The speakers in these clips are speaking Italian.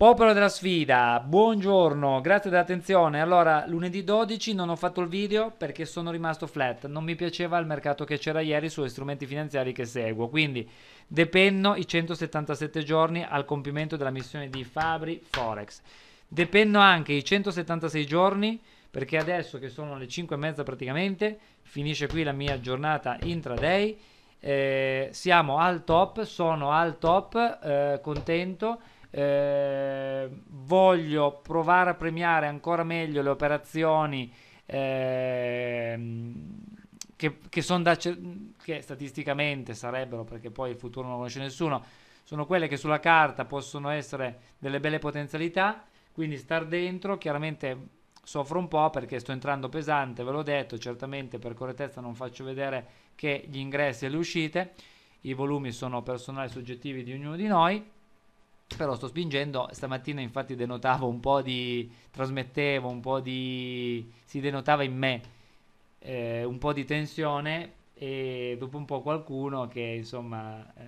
Popolo della sfida, buongiorno, grazie dell'attenzione. Allora, lunedì 12 non ho fatto il video perché sono rimasto flat, non mi piaceva il mercato che c'era ieri sugli strumenti finanziari che seguo, quindi depenno i 177 giorni al compimento della missione di Fabri Forex. Depenno anche i 176 giorni perché adesso che sono le 5 e mezza praticamente, finisce qui la mia giornata intraday, eh, siamo al top, sono al top, eh, contento eh, voglio provare a premiare ancora meglio le operazioni eh, che, che, da, che, statisticamente sarebbero, perché poi il futuro non lo conosce nessuno, sono quelle che sulla carta possono essere delle belle potenzialità, quindi star dentro chiaramente soffro un po' perché sto entrando pesante, ve l'ho detto, certamente per correttezza non faccio vedere che gli ingressi e le uscite, i volumi sono personali soggettivi di ognuno di noi, però sto spingendo. Stamattina, infatti, denotavo un po' di. trasmettevo un po' di. si denotava in me eh, un po' di tensione. E dopo un po' qualcuno che insomma eh,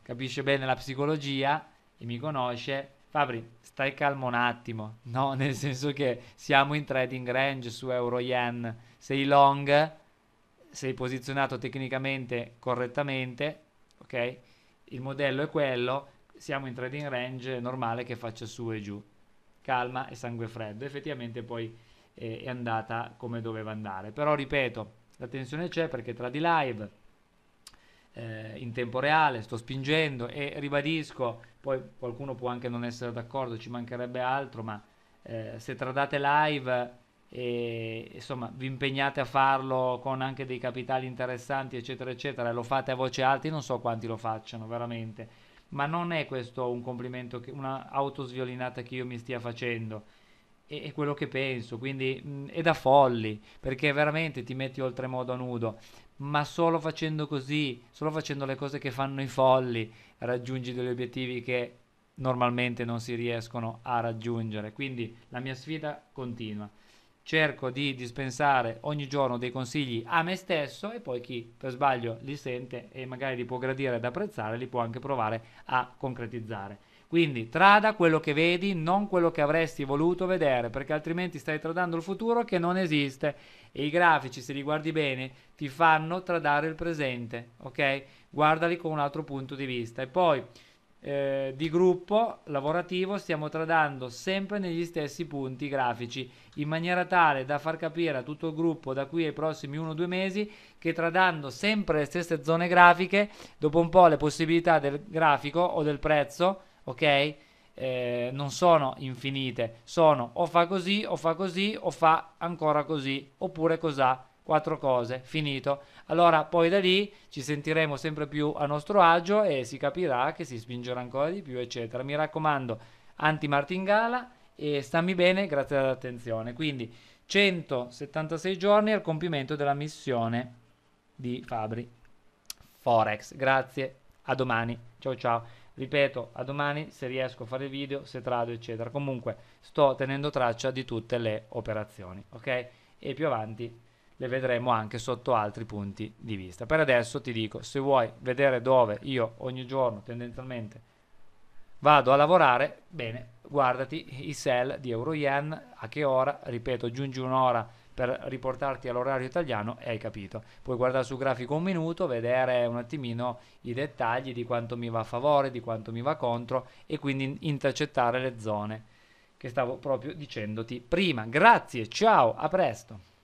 capisce bene la psicologia e mi conosce. Fabri, stai calmo un attimo, no? Nel senso che siamo in trading range su euro yen, sei long, sei posizionato tecnicamente correttamente, ok? Il modello è quello, siamo in trading range, è normale che faccia su e giù, calma e sangue freddo, effettivamente poi eh, è andata come doveva andare, però ripeto, la tensione c'è perché tra di live, eh, in tempo reale, sto spingendo e ribadisco, poi qualcuno può anche non essere d'accordo, ci mancherebbe altro, ma eh, se tradate live e insomma vi impegnate a farlo con anche dei capitali interessanti eccetera eccetera e lo fate a voce alta, io non so quanti lo facciano veramente ma non è questo un complimento, che, una autosviolinata che io mi stia facendo, è, quello che penso, quindi mh, è da folli, perché veramente ti metti oltremodo a nudo, ma solo facendo così, solo facendo le cose che fanno i folli, raggiungi degli obiettivi che normalmente non si riescono a raggiungere, quindi la mia sfida continua cerco di dispensare ogni giorno dei consigli a me stesso e poi chi per sbaglio li sente e magari li può gradire ed apprezzare, li può anche provare a concretizzare. Quindi trada quello che vedi, non quello che avresti voluto vedere, perché altrimenti stai tradando il futuro che non esiste e i grafici, se li guardi bene, ti fanno tradare il presente, ok? Guardali con un altro punto di vista. E poi eh, di gruppo lavorativo stiamo tradando sempre negli stessi punti grafici in maniera tale da far capire a tutto il gruppo da qui ai prossimi 1-2 mesi che tradando sempre le stesse zone grafiche dopo un po' le possibilità del grafico o del prezzo ok eh, non sono infinite sono o fa così o fa così o fa ancora così oppure cos'ha quattro cose, finito. Allora poi da lì ci sentiremo sempre più a nostro agio e si capirà che si spingerà ancora di più, eccetera. Mi raccomando, anti-martingala e stammi bene, grazie all'attenzione. Quindi 176 giorni al compimento della missione di Fabri Forex. Grazie, a domani. Ciao ciao. Ripeto, a domani se riesco a fare video, se trado, eccetera. Comunque sto tenendo traccia di tutte le operazioni, ok? E più avanti le vedremo anche sotto altri punti di vista. Per adesso ti dico, se vuoi vedere dove io ogni giorno tendenzialmente vado a lavorare, bene, guardati i sell di Euro Yen, a che ora, ripeto, giungi un'ora per riportarti all'orario italiano e hai capito. Puoi guardare sul grafico un minuto, vedere un attimino i dettagli di quanto mi va a favore, di quanto mi va contro e quindi intercettare le zone che stavo proprio dicendoti prima. Grazie, ciao, a presto.